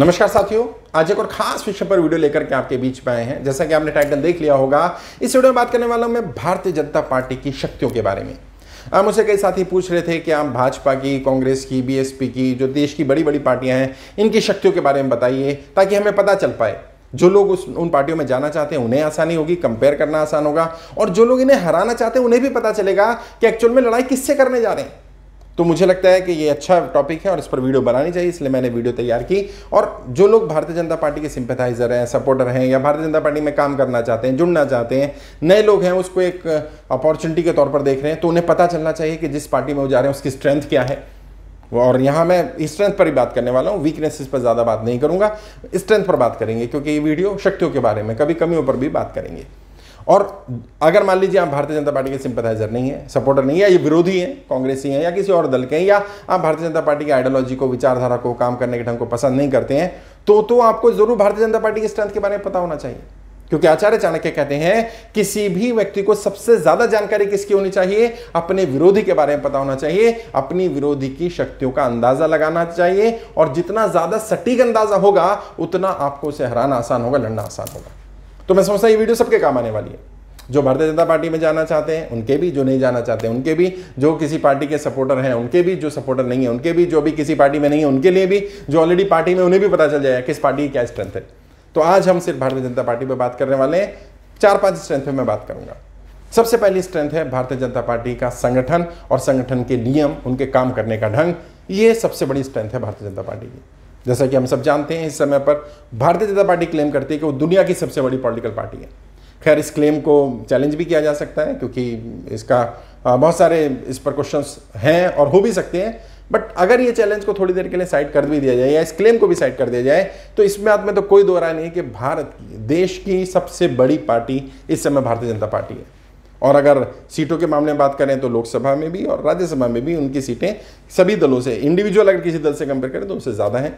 नमस्कार साथियों आज एक और खास विषय पर वीडियो लेकर के आपके बीच में आए हैं जैसा कि आपने टाइटल देख लिया होगा इस वीडियो में बात करने वाला हूं मैं भारतीय जनता पार्टी की शक्तियों के बारे में अब मुझसे कई साथी पूछ रहे थे कि आप भाजपा की कांग्रेस की बीएसपी की जो देश की बड़ी बड़ी पार्टियां हैं इनकी शक्तियों के बारे में बताइए ताकि हमें पता चल पाए जो लोग उस उन पार्टियों में जाना चाहते हैं उन्हें आसानी होगी कंपेयर करना आसान होगा और जो लोग इन्हें हराना चाहते हैं उन्हें भी पता चलेगा कि एक्चुअल में लड़ाई किससे करने जा रहे हैं तो मुझे लगता है कि ये अच्छा टॉपिक है और इस पर वीडियो बनानी चाहिए इसलिए मैंने वीडियो तैयार की और जो लोग भारतीय जनता पार्टी के सिंपथाइज़र हैं सपोर्टर हैं या भारतीय जनता पार्टी में काम करना चाहते हैं जुड़ना चाहते हैं नए लोग हैं उसको एक अपॉर्चुनिटी के तौर पर देख रहे हैं तो उन्हें पता चलना चाहिए कि जिस पार्टी में वो जा रहे हैं उसकी स्ट्रेंथ क्या है और यहाँ मैं स्ट्रेंथ पर ही बात करने वाला हूँ वीकनेसेस पर ज़्यादा बात नहीं करूँगा स्ट्रेंथ पर बात करेंगे क्योंकि ये वीडियो शक्तियों के बारे में कभी कमियों पर भी बात करेंगे और अगर मान लीजिए आप भारतीय जनता पार्टी के सिंपथाइजर नहीं है सपोर्टर नहीं है ये विरोधी हैं कांग्रेसी हैं या किसी और दल के हैं या आप भारतीय जनता पार्टी की आइडियोलॉजी को विचारधारा को काम करने के ढंग को पसंद नहीं करते हैं तो तो आपको जरूर भारतीय जनता पार्टी की स्ट्रेंथ के बारे में पता होना चाहिए क्योंकि आचार्य चाणक्य कहते हैं किसी भी व्यक्ति को सबसे ज्यादा जानकारी किसकी होनी चाहिए अपने विरोधी के बारे में पता होना चाहिए अपनी विरोधी की शक्तियों का अंदाजा लगाना चाहिए और जितना ज्यादा सटीक अंदाजा होगा उतना आपको उसे हराना आसान होगा लड़ना आसान होगा तो मैं समझता ये वीडियो सबके काम आने वाली है जो भारतीय जनता पार्टी में जाना चाहते हैं उनके भी जो नहीं जाना चाहते उनके भी जो किसी पार्टी के सपोर्टर हैं उनके भी जो सपोर्टर नहीं है उनके भी जो भी किसी पार्टी में नहीं है उनके लिए भी जो ऑलरेडी पार्टी में उन्हें भी पता चल जाएगा किस पार्टी की क्या स्ट्रेंथ है तो आज हम सिर्फ भारतीय जनता पार्टी पर बात करने वाले हैं चार पांच स्ट्रेंथ पर मैं बात करूंगा सबसे पहली स्ट्रेंथ है भारतीय जनता पार्टी का संगठन और संगठन के नियम उनके काम करने का ढंग ये सबसे बड़ी स्ट्रेंथ है भारतीय जनता पार्टी की जैसा कि हम सब जानते हैं इस समय पर भारतीय जनता पार्टी क्लेम करती है कि वो दुनिया की सबसे बड़ी पॉलिटिकल पार्टी है खैर इस क्लेम को चैलेंज भी किया जा सकता है क्योंकि इसका बहुत सारे इस पर क्वेश्चन हैं और हो भी सकते हैं बट अगर ये चैलेंज को थोड़ी देर के लिए साइड कर भी दिया जाए या इस क्लेम को भी साइड कर दिया जाए तो इस बात में तो कोई दो नहीं है कि भारत की देश की सबसे बड़ी पार्टी इस समय भारतीय जनता पार्टी है और अगर सीटों के मामले में बात करें तो लोकसभा में भी और राज्यसभा में भी उनकी सीटें सभी दलों से इंडिविजुअल अगर किसी दल से कंपेयर करें तो उससे ज़्यादा हैं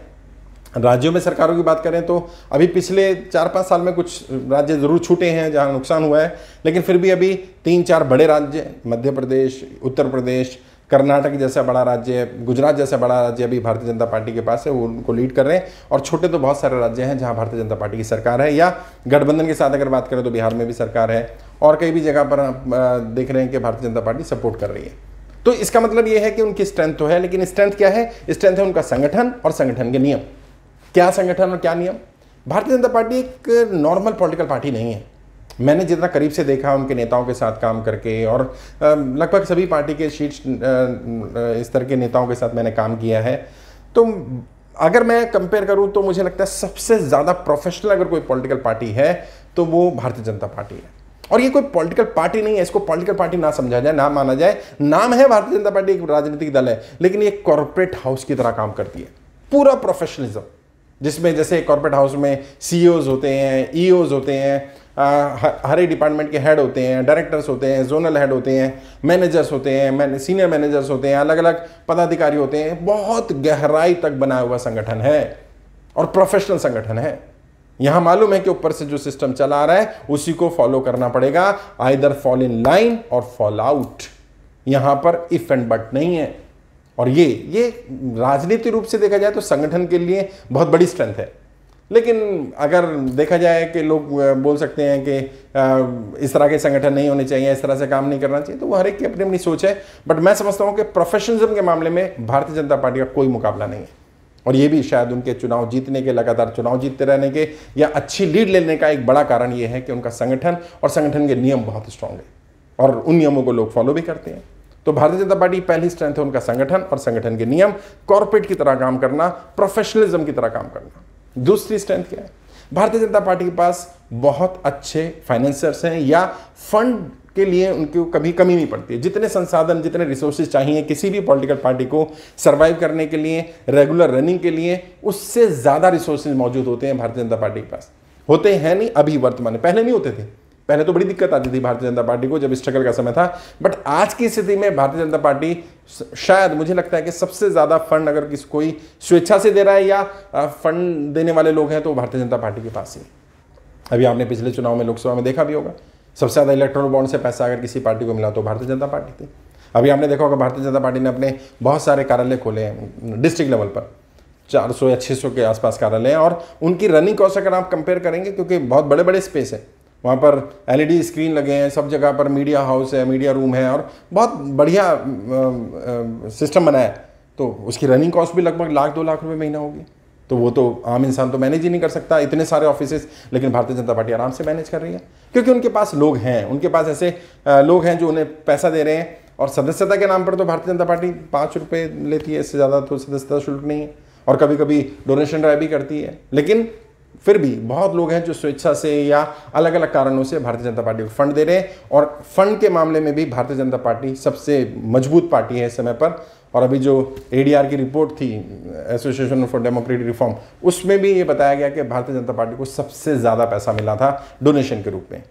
राज्यों में सरकारों की बात करें तो अभी पिछले चार पाँच साल में कुछ राज्य ज़रूर छूटे हैं जहाँ नुकसान हुआ है लेकिन फिर भी अभी तीन चार बड़े राज्य मध्य प्रदेश उत्तर प्रदेश कर्नाटक जैसा बड़ा राज्य गुजरात जैसा बड़ा राज्य अभी भारतीय जनता पार्टी के पास है वो उनको लीड कर रहे हैं और छोटे तो बहुत सारे राज्य हैं जहाँ भारतीय जनता पार्टी की सरकार है या गठबंधन के साथ अगर बात करें तो बिहार में भी सरकार है और कई भी जगह पर देख रहे हैं कि भारतीय जनता पार्टी सपोर्ट कर रही है तो इसका मतलब ये है कि उनकी स्ट्रेंथ तो है लेकिन स्ट्रेंथ क्या है स्ट्रेंथ है उनका संगठन और संगठन के नियम क्या संगठन और क्या नियम भारतीय जनता पार्टी एक नॉर्मल पॉलिटिकल पार्टी नहीं है मैंने जितना करीब से देखा उनके नेताओं के साथ काम करके और लगभग सभी पार्टी के शीर्ष स्तर के नेताओं के साथ मैंने काम किया है तो अगर मैं कंपेयर करूं तो मुझे लगता है सबसे ज़्यादा प्रोफेशनल अगर कोई पॉलिटिकल पार्टी है तो वो भारतीय जनता पार्टी है और ये कोई पॉलिटिकल पार्टी नहीं है इसको पॉलिटिकल पार्टी ना समझा जाए ना माना जाए नाम है भारतीय जनता पार्टी एक राजनीतिक दल है लेकिन ये कॉरपोरेट हाउस की तरह काम करती है पूरा प्रोफेशनलिज्म जिसमें जैसे कॉर्पोरेट हाउस में सी e होते हैं ई e e होते हैं हर एक डिपार्टमेंट के हेड होते हैं डायरेक्टर्स होते हैं जोनल हेड होते हैं मैनेजर्स होते हैं मैन सीनियर मैनेजर्स होते हैं अलग अलग पदाधिकारी होते हैं बहुत गहराई तक बना हुआ संगठन है और प्रोफेशनल संगठन है यहां मालूम है कि ऊपर से जो सिस्टम चला रहा है उसी को फॉलो करना पड़ेगा आइदर फॉल इन लाइन और फॉल आउट यहां पर इफ एंड बट नहीं है और ये ये राजनीति रूप से देखा जाए तो संगठन के लिए बहुत बड़ी स्ट्रेंथ है लेकिन अगर देखा जाए कि लोग बोल सकते हैं कि इस तरह के संगठन नहीं होने चाहिए इस तरह से काम नहीं करना चाहिए तो वो हर एक की अपनी अपनी सोच है बट मैं समझता हूँ कि प्रोफेशनलिज्म के मामले में भारतीय जनता पार्टी का कोई मुकाबला नहीं है और ये भी शायद उनके चुनाव जीतने के लगातार चुनाव जीतते रहने के या अच्छी लीड लेने का एक बड़ा कारण ये है कि उनका संगठन और संगठन के नियम बहुत स्ट्रांग है और उन नियमों को लोग फॉलो भी करते हैं तो भारतीय जनता पार्टी पहली स्ट्रेंथ है उनका संगठन और संगठन के नियम कॉरपोरेट की तरह काम करना प्रोफेशनलिज्म की तरह काम करना दूसरी स्ट्रेंथ क्या है भारतीय जनता पार्टी के पास बहुत अच्छे फाइनेंसर्स हैं या फंड के लिए उनको कभी कमी नहीं पड़ती है जितने संसाधन जितने रिसोर्सेज चाहिए किसी भी पॉलिटिकल पार्टी को सर्वाइव करने के लिए रेगुलर रनिंग के लिए उससे ज़्यादा रिसोर्सेज मौजूद होते हैं भारतीय जनता पार्टी के पास होते हैं नहीं अभी वर्तमान में पहले नहीं होते थे पहले तो बड़ी दिक्कत आती थी भारतीय जनता पार्टी को जब स्ट्रगल का समय था बट आज की स्थिति में भारतीय जनता पार्टी शायद मुझे लगता है कि सबसे ज़्यादा फंड अगर किस कोई स्वेच्छा से दे रहा है या फंड देने वाले लोग हैं तो भारतीय जनता पार्टी के पास ही अभी आपने पिछले चुनाव में लोकसभा में देखा भी होगा सबसे ज़्यादा इलेक्ट्रॉनिक बॉन्ड से पैसा अगर किसी पार्टी को मिला तो भारतीय जनता पार्टी थी अभी आपने देखा होगा भारतीय जनता पार्टी ने अपने बहुत सारे कार्यालय खोले हैं डिस्ट्रिक्ट लेवल पर 400 या 600 के आसपास कार्यालय हैं और उनकी रनिंग कॉस्ट अगर आप कंपेयर करेंगे क्योंकि बहुत बड़े बड़े स्पेस है वहाँ पर एलईडी स्क्रीन e लगे हैं सब जगह पर मीडिया हाउस है मीडिया रूम है और बहुत बढ़िया सिस्टम बनाया है तो उसकी रनिंग कॉस्ट भी लगभग लाख दो लाख रुपये महीना होगी तो वो तो आम इंसान तो मैनेज ही नहीं कर सकता इतने सारे ऑफिसेज लेकिन भारतीय जनता पार्टी आराम से मैनेज कर रही है क्योंकि उनके पास लोग हैं उनके पास ऐसे लोग हैं जो उन्हें पैसा दे रहे हैं और सदस्यता के नाम पर तो भारतीय जनता पार्टी पाँच रुपये लेती है इससे ज़्यादा तो सदस्यता शुल्क नहीं है और कभी कभी डोनेशन ड्राइव भी करती है लेकिन फिर भी बहुत लोग हैं जो स्वेच्छा से या अलग अलग कारणों से भारतीय जनता पार्टी को फंड दे रहे हैं और फंड के मामले में भी भारतीय जनता पार्टी सबसे मजबूत पार्टी है इस समय पर और अभी जो ए की रिपोर्ट थी एसोसिएशन फॉर डेमोक्रेटिक रिफॉर्म उसमें भी ये बताया गया कि भारतीय जनता पार्टी को सबसे ज़्यादा पैसा मिला था डोनेशन के रूप में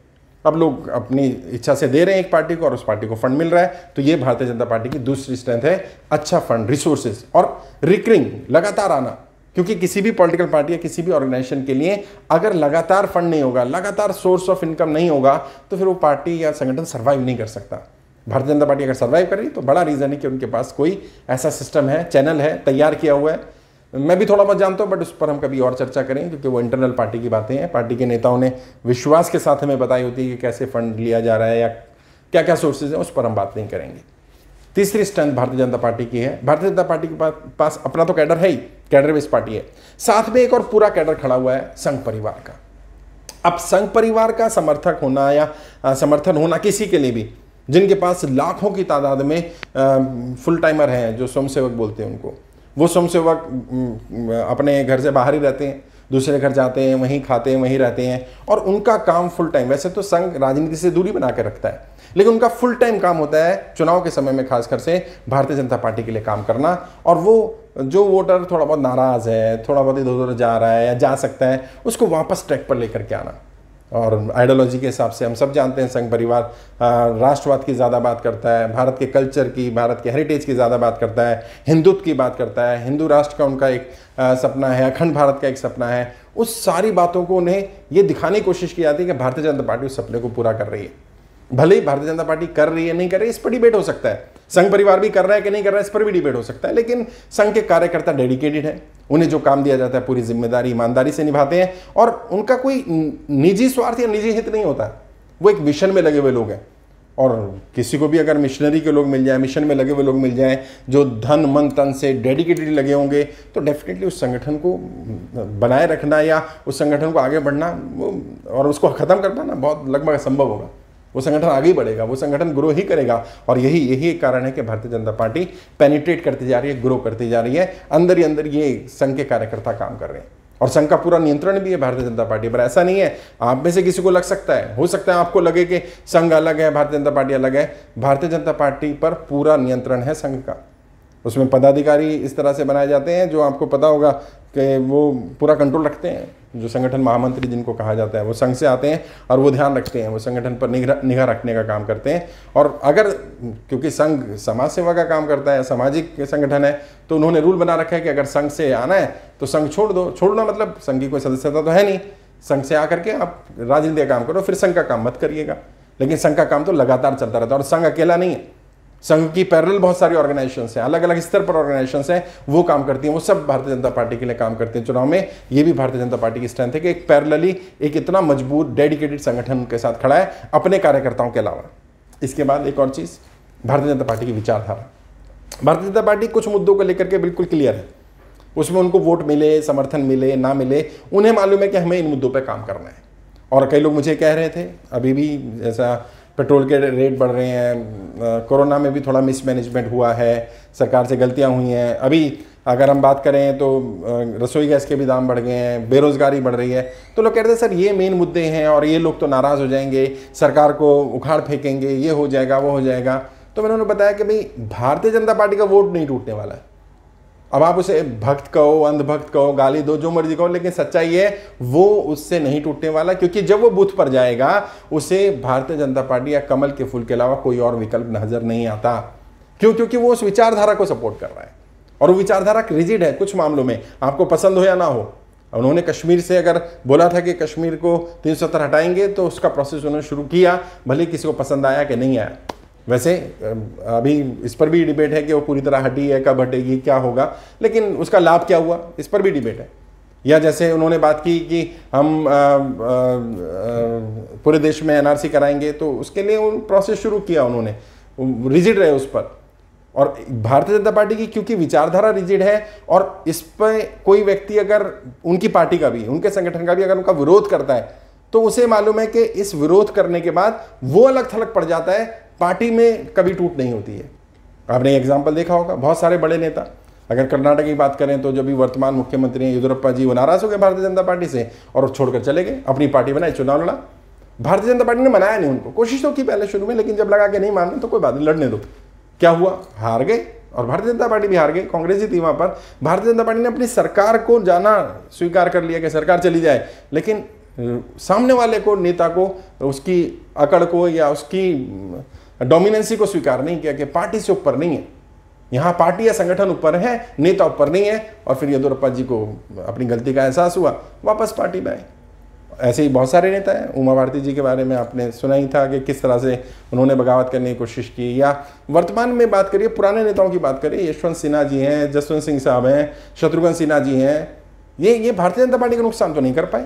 अब लोग अपनी इच्छा से दे रहे हैं एक पार्टी को और उस पार्टी को फंड मिल रहा है तो ये भारतीय जनता पार्टी की दूसरी स्ट्रेंथ है अच्छा फंड रिसोर्सेज और रिकरिंग लगातार आना क्योंकि किसी भी पॉलिटिकल पार्टी या किसी भी ऑर्गेनाइजेशन के लिए अगर लगातार फंड नहीं होगा लगातार सोर्स ऑफ इनकम नहीं होगा तो फिर वो पार्टी या संगठन सर्वाइव नहीं कर सकता भारतीय जनता पार्टी अगर सर्वाइव कर रही तो बड़ा रीज़न है कि उनके पास कोई ऐसा सिस्टम है चैनल है तैयार किया हुआ है मैं भी थोड़ा बहुत जानता हूँ बट उस पर हम कभी और चर्चा करें क्योंकि वो इंटरनल पार्टी की बातें हैं पार्टी के नेताओं ने विश्वास के साथ हमें बताई होती है कि कैसे फंड लिया जा रहा है या क्या क्या सोर्सेज हैं उस पर हम बात नहीं करेंगे तीसरी स्ट्रेंथ भारतीय जनता पार्टी की है भारतीय जनता पार्टी के पास अपना तो कैडर है ही कैडर बेस्ड पार्टी है साथ में एक और पूरा कैडर खड़ा हुआ है संघ परिवार का अब संघ परिवार का समर्थक होना या समर्थन होना किसी के लिए भी जिनके पास लाखों की तादाद में आ, फुल टाइमर हैं जो स्वयंसेवक बोलते हैं उनको वो स्वयंसेवक अपने घर से बाहर ही रहते हैं दूसरे घर जाते हैं वहीं खाते हैं वहीं रहते हैं और उनका काम फुल टाइम वैसे तो संघ राजनीति से दूरी बना रखता है लेकिन उनका फुल टाइम काम होता है चुनाव के समय में खासकर से भारतीय जनता पार्टी के लिए काम करना और वो जो वोटर थोड़ा बहुत नाराज़ है थोड़ा बहुत इधर उधर जा रहा है या जा सकता है उसको वापस ट्रैक पर लेकर के आना और आइडियोलॉजी के हिसाब से हम सब जानते हैं संघ परिवार राष्ट्रवाद की ज़्यादा बात करता है भारत के कल्चर की भारत के हेरिटेज की ज़्यादा बात करता है हिंदुत्व की बात करता है हिंदू राष्ट्र का उनका एक आ, सपना है अखंड भारत का एक सपना है उस सारी बातों को उन्हें ये दिखाने की कोशिश की जाती है कि भारतीय जनता पार्टी उस सपने को पूरा कर रही है भले ही भारतीय जनता पार्टी कर रही है नहीं कर रही है इस पर डिबेट हो सकता है संघ परिवार भी कर रहा है कि नहीं कर रहा है इस पर भी डिबेट हो सकता है लेकिन संघ के कार्यकर्ता डेडिकेटेड है उन्हें जो काम दिया जाता है पूरी जिम्मेदारी ईमानदारी से निभाते हैं और उनका कोई निजी स्वार्थ या निजी हित नहीं होता वो एक मिशन में लगे हुए लोग हैं और किसी को भी अगर मिशनरी के लोग मिल जाए मिशन में लगे हुए लोग मिल जाए जो धन मन तन से डेडिकेटेड लगे होंगे तो डेफिनेटली उस संगठन को बनाए रखना या उस संगठन को आगे बढ़ना और उसको ख़त्म कर पाना बहुत लगभग असंभव होगा वो संगठन आगे बढ़ेगा वो संगठन ग्रो ही करेगा और यही यही एक कारण है कि भारतीय जनता पार्टी पेनिट्रेट करती जा रही है ग्रो करती जा रही है अंदर ही अंदर ये संघ के कार्यकर्ता काम कर रहे हैं और संघ का पूरा नियंत्रण भी है भारतीय जनता पार्टी पर ऐसा नहीं है आप में से किसी को लग सकता है हो सकता है आपको लगे कि संघ अलग है भारतीय जनता पार्टी अलग है भारतीय जनता पार्टी पर पूरा नियंत्रण है संघ का उसमें पदाधिकारी इस तरह से बनाए जाते हैं जो आपको पता होगा कि वो पूरा कंट्रोल रखते हैं जो संगठन महामंत्री जिनको कहा जाता है वो संघ से आते हैं और वो ध्यान रखते हैं वो संगठन पर निगह निगाह रखने का काम करते हैं और अगर क्योंकि संघ समाज सेवा का काम करता है सामाजिक संगठन है तो उन्होंने रूल बना रखा है कि अगर संघ से आना है तो संघ छोड़ दो छोड़ना मतलब संघ की कोई सदस्यता तो है नहीं संघ से आकर के आप राजनीति का काम करो फिर संघ का काम मत करिएगा लेकिन संघ का काम तो लगातार चलता रहता है और संघ अकेला नहीं है संघ की पैरल बहुत सारी ऑर्गेनाइजेशन हैं अलग अलग स्तर पर ऑर्गेनाइजेशन हैं वो काम करती हैं वो सब भारतीय जनता पार्टी के लिए काम करती हैं चुनाव में ये भी भारतीय जनता पार्टी की स्ट्रेंथ है कि एक पैरलली एक इतना मजबूत डेडिकेटेड संगठन के साथ खड़ा है अपने कार्यकर्ताओं के अलावा इसके बाद एक और चीज़ भारतीय जनता पार्टी की विचारधारा भारतीय जनता पार्टी कुछ मुद्दों को लेकर के बिल्कुल क्लियर है उसमें उनको वोट मिले समर्थन मिले ना मिले उन्हें मालूम है कि हमें इन मुद्दों पर काम करना है और कई लोग मुझे कह रहे थे अभी भी जैसा पेट्रोल के रेट बढ़ रहे हैं कोरोना में भी थोड़ा मिसमैनेजमेंट हुआ है सरकार से गलतियां हुई हैं अभी अगर हम बात करें तो रसोई गैस के भी दाम बढ़ गए हैं बेरोज़गारी बढ़ रही है तो लोग कह रहे थे सर ये मेन मुद्दे हैं और ये लोग तो नाराज़ हो जाएंगे सरकार को उखाड़ फेंकेंगे ये हो जाएगा वो हो जाएगा तो मैंने उन्होंने बताया कि भाई भारतीय जनता पार्टी का वोट नहीं टूटने वाला है अब आप उसे भक्त कहो अंधभक्त कहो गाली दो जो मर्जी कहो लेकिन सच्चाई है वो उससे नहीं टूटने वाला क्योंकि जब वो बूथ पर जाएगा उसे भारतीय जनता पार्टी या कमल के फूल के अलावा कोई और विकल्प नजर नहीं आता क्यों क्योंकि वो उस विचारधारा को सपोर्ट कर रहा है और वो विचारधारा रिजिड है कुछ मामलों में आपको पसंद हो या ना हो उन्होंने कश्मीर से अगर बोला था कि कश्मीर को तीन हटाएंगे तो उसका प्रोसेस उन्होंने शुरू किया भले किसी को पसंद आया कि नहीं आया वैसे अभी इस पर भी डिबेट है कि वो पूरी तरह हटी है कब हटेगी क्या होगा लेकिन उसका लाभ क्या हुआ इस पर भी डिबेट है या जैसे उन्होंने बात की कि हम पूरे देश में एनआरसी कराएंगे तो उसके लिए उन प्रोसेस शुरू किया उन्होंने रिजिड रहे उस पर और भारतीय जनता पार्टी की क्योंकि विचारधारा रिजिड है और इस पर कोई व्यक्ति अगर उनकी पार्टी का भी उनके संगठन का भी अगर उनका विरोध करता है तो उसे मालूम है कि इस विरोध करने के बाद वो अलग थलग पड़ जाता है पार्टी में कभी टूट नहीं होती है आपने एग्जाम्पल देखा होगा बहुत सारे बड़े नेता अगर कर्नाटक की बात करें तो जो भी वर्तमान मुख्यमंत्री हैं येदुरप्पा जी वो नाराज़ हो गए भारतीय जनता पार्टी से और छोड़कर चले गए अपनी पार्टी बनाई चुनाव लड़ा भारतीय जनता पार्टी ने मनाया नहीं उनको कोशिश तो की पहले शुरू में लेकिन जब लगा के नहीं मानने तो कोई बात नहीं लड़ने दो क्या हुआ हार गए और भारतीय जनता पार्टी भी हार गई कांग्रेस ही थी वहाँ पर भारतीय जनता पार्टी ने अपनी सरकार को जाना स्वीकार कर लिया कि सरकार चली जाए लेकिन सामने वाले को नेता को उसकी अकड़ को या उसकी डोमिनेंसी को स्वीकार नहीं किया कि पार्टी से ऊपर नहीं है यहाँ पार्टी या संगठन ऊपर है नेता ऊपर नहीं है और फिर येदुरप्पा जी को अपनी गलती का एहसास हुआ वापस पार्टी में आए ऐसे ही बहुत सारे नेता हैं उमा भारती जी के बारे में आपने सुना ही था कि किस तरह से उन्होंने बगावत करने की कोशिश की या वर्तमान में बात करिए पुराने नेताओं की बात करिए यशवंत सिन्हा जी हैं जसवंत सिंह साहब हैं शत्रुघ्न सिन्हा जी हैं ये ये भारतीय जनता पार्टी का नुकसान तो नहीं कर पाए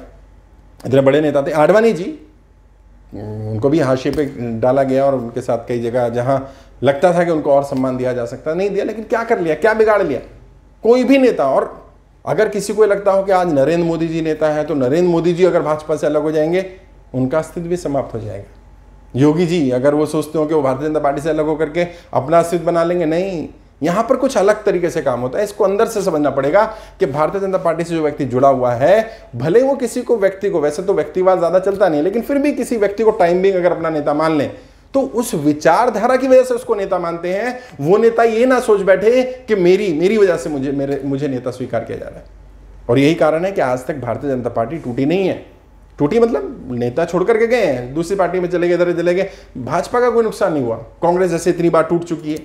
इतने बड़े नेता थे आडवाणी जी उनको भी हाशिए पे डाला गया और उनके साथ कई जगह जहाँ लगता था कि उनको और सम्मान दिया जा सकता नहीं दिया लेकिन क्या कर लिया क्या बिगाड़ लिया कोई भी नेता और अगर किसी को लगता हो कि आज नरेंद्र मोदी जी नेता है तो नरेंद्र मोदी जी अगर भाजपा से अलग हो जाएंगे उनका अस्तित्व भी समाप्त हो जाएगा योगी जी अगर वो सोचते हो कि वो भारतीय जनता पार्टी से अलग होकर के अपना अस्तित्व बना लेंगे नहीं यहां पर कुछ अलग तरीके से काम होता है इसको अंदर से समझना पड़ेगा कि भारतीय जनता पार्टी से जो व्यक्ति जुड़ा हुआ है भले वो किसी को व्यक्ति को वैसे तो व्यक्तिवाद ज्यादा चलता नहीं लेकिन फिर भी किसी व्यक्ति को टाइम अगर अपना नेता मान लें तो उस विचारधारा की वजह से उसको नेता मानते हैं वो नेता ये ना सोच बैठे कि मेरी मेरी वजह से मुझे मेरे मुझे नेता स्वीकार किया जा रहा है और यही कारण है कि आज तक भारतीय जनता पार्टी टूटी नहीं है टूटी मतलब नेता छोड़ करके गए हैं दूसरी पार्टी में चले गए इधर चले गए भाजपा का कोई नुकसान नहीं हुआ कांग्रेस जैसे इतनी बार टूट चुकी है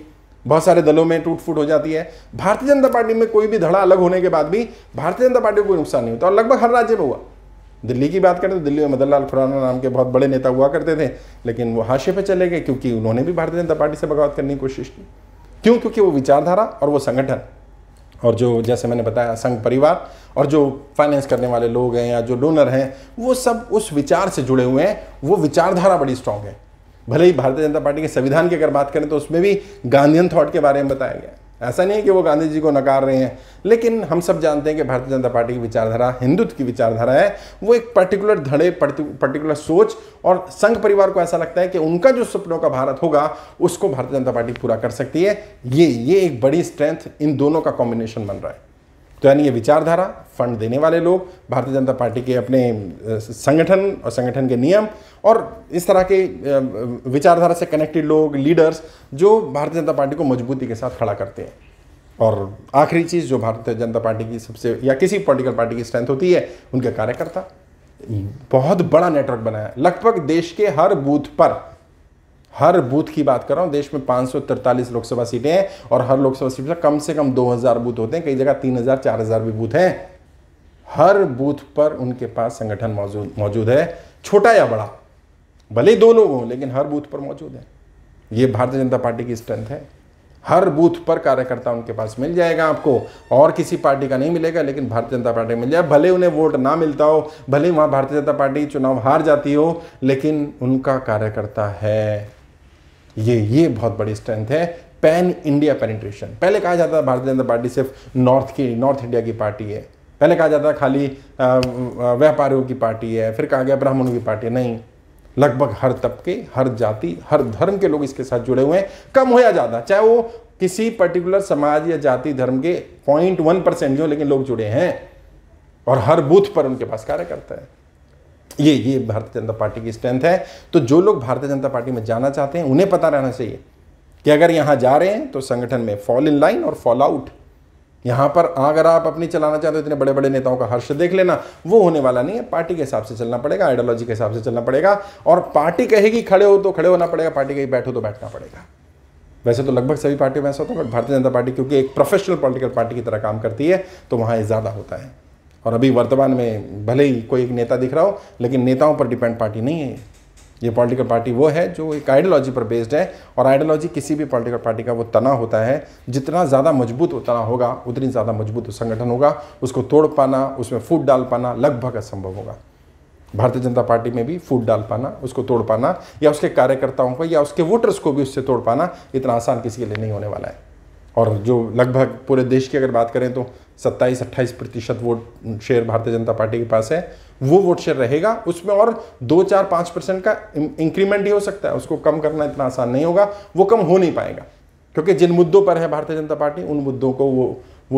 बहुत सारे दलों में टूट फूट हो जाती है भारतीय जनता पार्टी में कोई भी धड़ा अलग होने के बाद भी भारतीय जनता पार्टी को कोई नुकसान नहीं होता और लगभग हर राज्य में हुआ दिल्ली की बात करें तो दिल्ली में मदन लाल खुराना नाम के बहुत बड़े नेता हुआ करते थे लेकिन वो हाशिए पे चले गए क्योंकि उन्होंने भी भारतीय जनता पार्टी से बगावत करने की कोशिश की क्यों क्योंकि वो विचारधारा और वो संगठन और जो जैसे मैंने बताया संघ परिवार और जो फाइनेंस करने वाले लोग हैं या जो डोनर हैं वो सब उस विचार से जुड़े हुए हैं वो विचारधारा बड़ी स्ट्रांग है भले ही भारतीय जनता पार्टी के संविधान की अगर बात करें तो उसमें भी गांधी थॉट के बारे में बताया गया ऐसा नहीं है कि वो गांधी जी को नकार रहे हैं लेकिन हम सब जानते हैं कि भारतीय जनता पार्टी की विचारधारा हिंदुत्व की विचारधारा है वो एक पर्टिकुलर धड़े पर्टिकुलर सोच और संघ परिवार को ऐसा लगता है कि उनका जो सपनों का भारत होगा उसको भारतीय जनता पार्टी पूरा कर सकती है ये ये एक बड़ी स्ट्रेंथ इन दोनों का कॉम्बिनेशन बन रहा है तो यानी ये विचारधारा फंड देने वाले लोग भारतीय जनता पार्टी के अपने संगठन और संगठन के नियम और इस तरह के विचारधारा से कनेक्टेड लोग लीडर्स जो भारतीय जनता पार्टी को मजबूती के साथ खड़ा करते हैं और आखिरी चीज़ जो भारतीय जनता पार्टी की सबसे या किसी पॉलिटिकल पार्टी की स्ट्रेंथ होती है उनके कार्यकर्ता बहुत बड़ा नेटवर्क बनाया लगभग देश के हर बूथ पर हर बूथ की बात कर रहा हूँ देश में पाँच लोकसभा सीटें हैं और हर लोकसभा सीट पर कम से कम 2000 बूथ होते हैं कई जगह 3000 4000 भी बूथ हैं हर बूथ पर उनके पास संगठन मौजूद मौजूद है छोटा या बड़ा भले ही दो लोग हों लेकिन हर बूथ पर मौजूद है ये भारतीय जनता पार्टी की स्ट्रेंथ है हर बूथ पर कार्यकर्ता उनके पास मिल जाएगा आपको और किसी पार्टी का नहीं मिलेगा लेकिन भारतीय जनता पार्टी मिल जाए भले उन्हें वोट ना मिलता हो भले वहाँ भारतीय जनता पार्टी चुनाव हार जाती हो लेकिन उनका कार्यकर्ता है ये ये बहुत बड़ी स्ट्रेंथ है पैन इंडिया पेनिट्रेशन पहले कहा जाता था भारतीय जनता पार्टी सिर्फ नॉर्थ की नॉर्थ इंडिया की पार्टी है पहले कहा जाता था खाली व्यापारियों की पार्टी है फिर कहा गया ब्राह्मणों की पार्टी नहीं लगभग हर तबके हर जाति हर धर्म के लोग इसके साथ जुड़े हुए हैं कम हो या ज़्यादा चाहे वो किसी पर्टिकुलर समाज या जाति धर्म के पॉइंट वन परसेंट जो हो लेकिन लोग जुड़े हैं और हर बूथ पर उनके पास कार्य करता है ये ये भारतीय जनता पार्टी की स्ट्रेंथ है तो जो लोग भारतीय जनता पार्टी में जाना चाहते हैं उन्हें पता रहना चाहिए कि अगर यहाँ जा रहे हैं तो संगठन में फॉल इन लाइन और फॉल आउट यहाँ पर अगर आप अपनी चलाना चाहते हो इतने बड़े बड़े नेताओं का हर्ष देख लेना वो होने वाला नहीं है पार्टी के हिसाब से चलना पड़ेगा आइडियोलॉजी के हिसाब से चलना पड़ेगा और पार्टी कहेगी खड़े हो तो खड़े होना पड़ेगा पार्टी कहेगी बैठो तो बैठना पड़ेगा वैसे तो लगभग सभी पार्टियों में ऐसा होता है बट भारतीय जनता पार्टी क्योंकि एक प्रोफेशनल पॉलिटिकल पार्टी की तरह काम करती है तो वहाँ ये ज़्यादा होता है और अभी वर्तमान में भले ही कोई एक नेता दिख रहा हो लेकिन नेताओं पर डिपेंड पार्टी नहीं है ये पॉलिटिकल पार्टी वो है जो एक आइडियोलॉजी पर बेस्ड है और आइडियोलॉजी किसी भी पॉलिटिकल पार्टी का वो तना होता है जितना ज़्यादा मजबूत तना होगा उतनी ज़्यादा मजबूत संगठन होगा उसको तोड़ पाना उसमें फूट डाल पाना लगभग असंभव होगा भारतीय जनता पार्टी में भी फूट डाल पाना उसको तोड़ पाना या उसके कार्यकर्ताओं को या उसके वोटर्स को भी उससे तोड़ पाना इतना आसान किसी के लिए नहीं होने वाला है और जो लगभग पूरे देश की अगर बात करें तो सत्ताईस अट्ठाईस प्रतिशत वोट शेयर भारतीय जनता पार्टी के पास है वो वोट शेयर रहेगा उसमें और दो चार पाँच परसेंट का इंक्रीमेंट ही हो सकता है उसको कम करना इतना आसान नहीं होगा वो कम हो नहीं पाएगा क्योंकि जिन मुद्दों पर है भारतीय जनता पार्टी उन मुद्दों को वो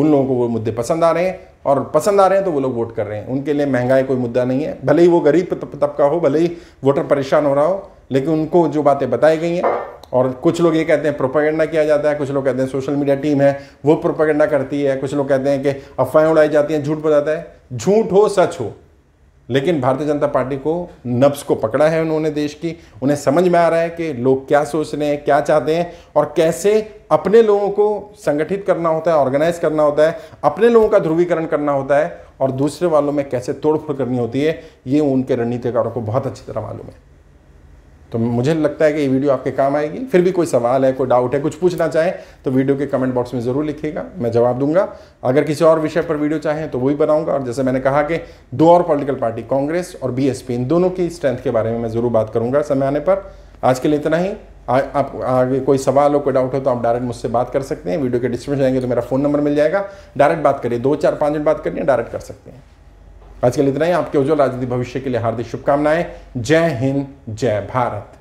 उन लोगों को वो मुद्दे पसंद आ रहे हैं और पसंद आ रहे हैं तो वो लोग वोट कर रहे हैं उनके लिए महंगाई कोई मुद्दा नहीं है भले ही वो गरीब तबका हो भले ही वोटर परेशान हो रहा हो लेकिन उनको जो बातें बताई गई हैं और कुछ लोग ये कहते हैं प्रोपागेंडा किया जाता है कुछ लोग कहते हैं सोशल मीडिया टीम है वो प्रोपागेंडा करती है कुछ लोग कहते हैं कि अफवाहें उड़ाई जाती हैं झूठ बताता है झूठ हो सच हो लेकिन भारतीय जनता पार्टी को नब्स को पकड़ा है उन्होंने देश की उन्हें समझ में आ रहा है कि लोग क्या सोच रहे हैं क्या चाहते हैं और कैसे अपने लोगों को संगठित करना होता है ऑर्गेनाइज करना होता है अपने लोगों का ध्रुवीकरण करना होता है और दूसरे वालों में कैसे तोड़फोड़ करनी होती है ये उनके रणनीतिकारों को बहुत अच्छी तरह मालूम है तो मुझे लगता है कि ये वीडियो आपके काम आएगी फिर भी कोई सवाल है कोई डाउट है कुछ पूछना चाहें तो वीडियो के कमेंट बॉक्स में ज़रूर लिखिएगा मैं जवाब दूंगा अगर किसी और विषय पर वीडियो चाहें तो वही बनाऊंगा और जैसे मैंने कहा कि दो और पॉलिटिकल पार्टी कांग्रेस और बीएसपी इन दोनों की स्ट्रेंथ के बारे में मैं ज़रूर बात करूँगा समय आने पर आज के लिए इतना ही आ, आप आगे कोई सवाल हो कोई डाउट हो तो आप डायरेक्ट मुझसे बात कर सकते हैं वीडियो के डिस्क्रिप्शन जाएंगे तो मेरा फ़ोन नंबर मिल जाएगा डायरेक्ट बात करिए दो चार पाँच मिनट बात करिए डायरेक्ट कर सकते हैं आज के लिए इतना ही आपके उज्जवल राजनीति भविष्य के लिए हार्दिक शुभकामनाएं जय हिंद जय भारत